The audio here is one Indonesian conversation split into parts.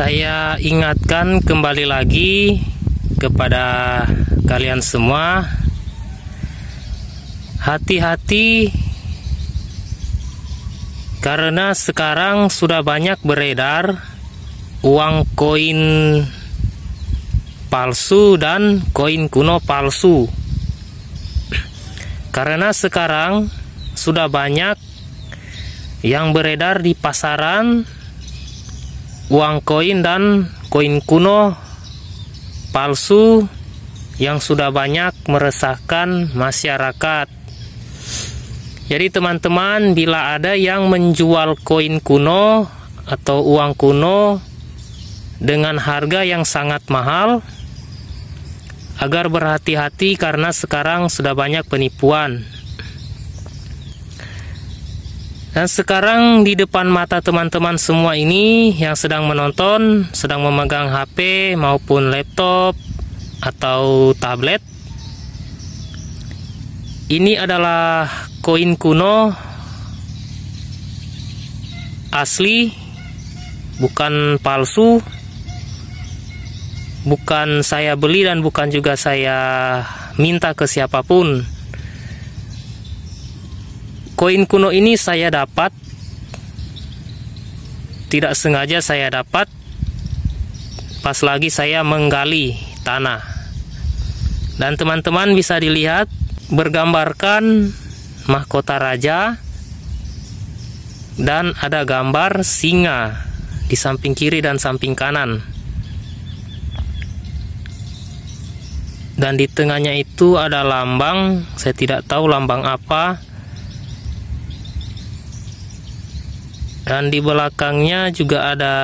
saya ingatkan kembali lagi kepada kalian semua hati-hati karena sekarang sudah banyak beredar uang koin palsu dan koin kuno palsu karena sekarang sudah banyak yang beredar di pasaran uang koin dan koin kuno palsu yang sudah banyak meresahkan masyarakat. Jadi teman-teman bila ada yang menjual koin kuno atau uang kuno dengan harga yang sangat mahal agar berhati-hati karena sekarang sudah banyak penipuan. Dan sekarang di depan mata teman-teman semua ini yang sedang menonton, sedang memegang HP maupun laptop atau tablet. Ini adalah koin kuno asli, bukan palsu. Bukan saya beli dan bukan juga saya minta ke siapapun Koin kuno ini saya dapat tidak sengaja saya dapat pas lagi saya menggali tanah. Dan teman-teman bisa dilihat bergambarkan mahkota raja dan ada gambar singa di samping kiri dan samping kanan. Dan di tengahnya itu ada lambang, saya tidak tahu lambang apa. dan di belakangnya juga ada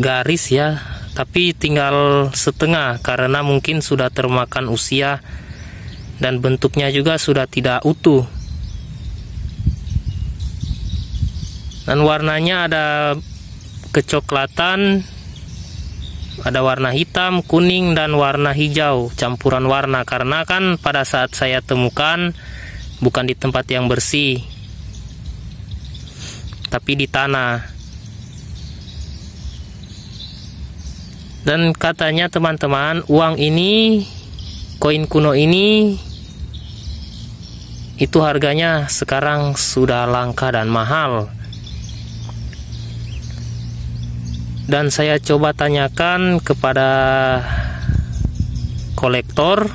garis ya tapi tinggal setengah karena mungkin sudah termakan usia dan bentuknya juga sudah tidak utuh dan warnanya ada kecoklatan ada warna hitam, kuning, dan warna hijau campuran warna karena kan pada saat saya temukan bukan di tempat yang bersih tapi di tanah. Dan katanya teman-teman, uang ini, koin kuno ini, itu harganya sekarang sudah langka dan mahal. Dan saya coba tanyakan kepada kolektor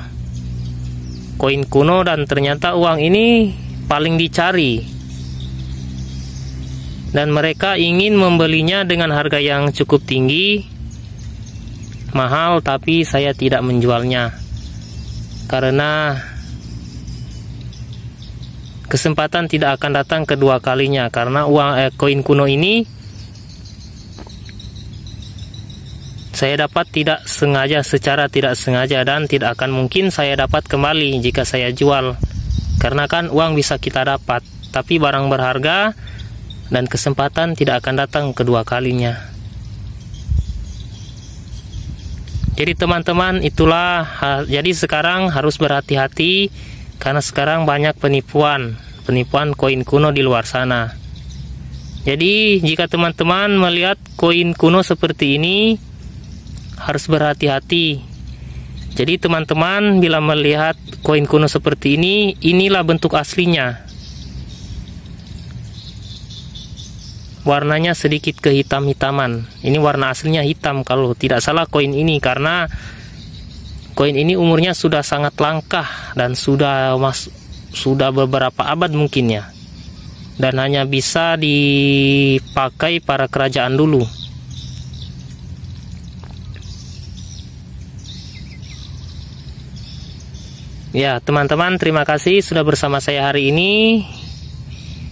koin kuno dan ternyata uang ini paling dicari dan mereka ingin membelinya dengan harga yang cukup tinggi mahal tapi saya tidak menjualnya karena kesempatan tidak akan datang kedua kalinya karena uang eh, koin kuno ini saya dapat tidak sengaja secara tidak sengaja dan tidak akan mungkin saya dapat kembali jika saya jual karena kan uang bisa kita dapat tapi barang berharga dan kesempatan tidak akan datang kedua kalinya. Jadi teman-teman itulah jadi sekarang harus berhati-hati karena sekarang banyak penipuan, penipuan koin kuno di luar sana. Jadi jika teman-teman melihat koin kuno seperti ini harus berhati-hati. Jadi teman-teman bila melihat koin kuno seperti ini, inilah bentuk aslinya. warnanya sedikit kehitam-hitaman ini warna aslinya hitam kalau tidak salah koin ini karena koin ini umurnya sudah sangat langka dan sudah mas sudah beberapa abad mungkin ya dan hanya bisa dipakai para kerajaan dulu Ya, teman-teman, terima kasih sudah bersama saya hari ini.